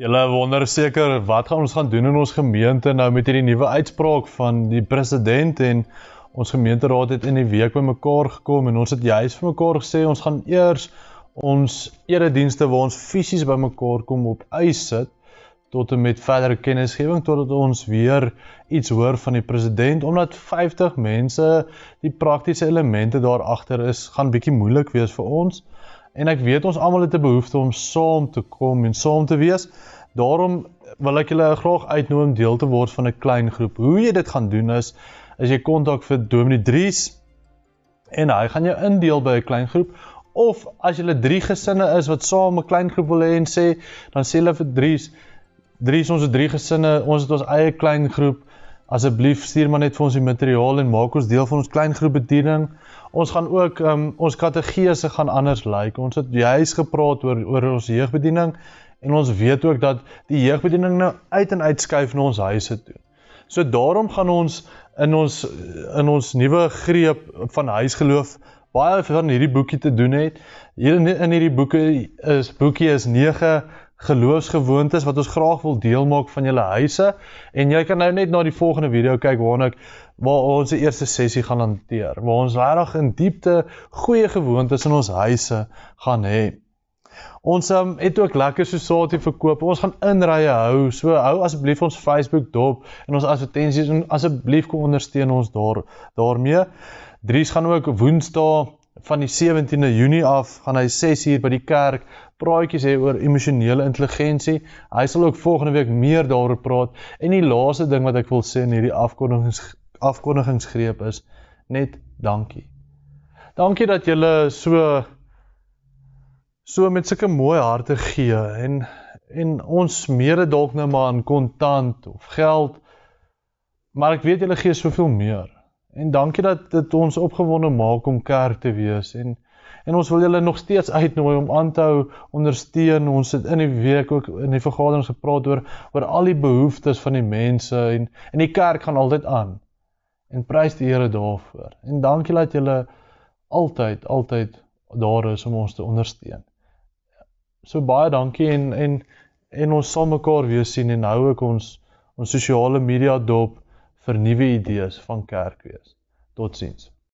Julle wonder seker wat gaan ons gaan doen in ons gemeente nou met hierdie nuwe uitspraak van die president en ons gemeenteraad het in die week bymekaar gekom en ons het juis vir mekaar gesê ons gaan eers ons eredienste waar ons fisies bymekaar kom op uitsit tot en met verdere kennisgewing totdat ons weer iets hoor van die president omdat 50 mense die praktiese elemente daar agter is gaan bietjie moeilik wees vir ons en ek weet ons almal het 'n behoefte om saam te kom en saam te wees. Daarom wil ek julle graag uitnooi om deel te word van 'n klein groep. Hoe jy dit gaan doen is as jy kontak vir Dominie Dries en hy gaan jou indeel by 'n klein groep of as julle drie gesinne is wat saam 'n klein groep wil hê en sê dan sê hulle vir Dries Drie is ons drie gesinne, ons het ons eie klein groep asseblief stuur maar net vir ons die materiaal en maak ons deel van ons klein groep bediening. Ons gaan ook um, ons kategese gaan anders lyk. Like. Ons het juis gepraat oor oor ons jeugbediening en ons weet ook dat die jeugbediening nou uit en uitskuif na ons huise toe. So daarom gaan ons in ons in ons nuwe greep van huisgeloof baie van hierdie boekie te doen het. Hier in hierdie boeke is boekie is 9 geloofsgewoontes wat ons graag wil deel maak van julle huise en jy kan nou net na die volgende video kyk waarna ek waar ons die eerste sessie gaan hanteer waar ons regtig in diepte goeie gewoontes in ons huise gaan hê. Ons um, het ook lekker sosiale verkoop. Ons gaan inrye hou. So hou asseblief ons Facebook dop en ons advertensies en asseblief kom ondersteun ons daar daarmee. Dries gaan ook Woensdae van die 17de Junie af gaan hy 6 uur by die kerk praatjies hê oor emosionele intelligensie. Hy sal ook volgende week meer daaroor praat. En die laaste ding wat ek wil sê in hierdie afkondigings afkondigingsgreep is net dankie. Dankie dat jy so so met sulke mooi harte gee en en ons meere dalk nou maar in kontant of geld. Maar ek weet julle gee soveel meer. En dankie dat dit ons opgewonde maak om kerk te wees en en ons wil julle nog steeds uitnooi om aan te hou ondersteun. Ons het in die week ook in die vergadering gepraat oor oor al die behoeftes van die mense en en die kerk gaan altyd aan. En prys die Here daarvoor. En dankie dat julle altyd altyd daar is om ons te ondersteun. So baie dankie en en en ons sal mekaar weer sien en hou ek ons ons sosiale media dop vir nuwe idees van kerk wees. Totsiens.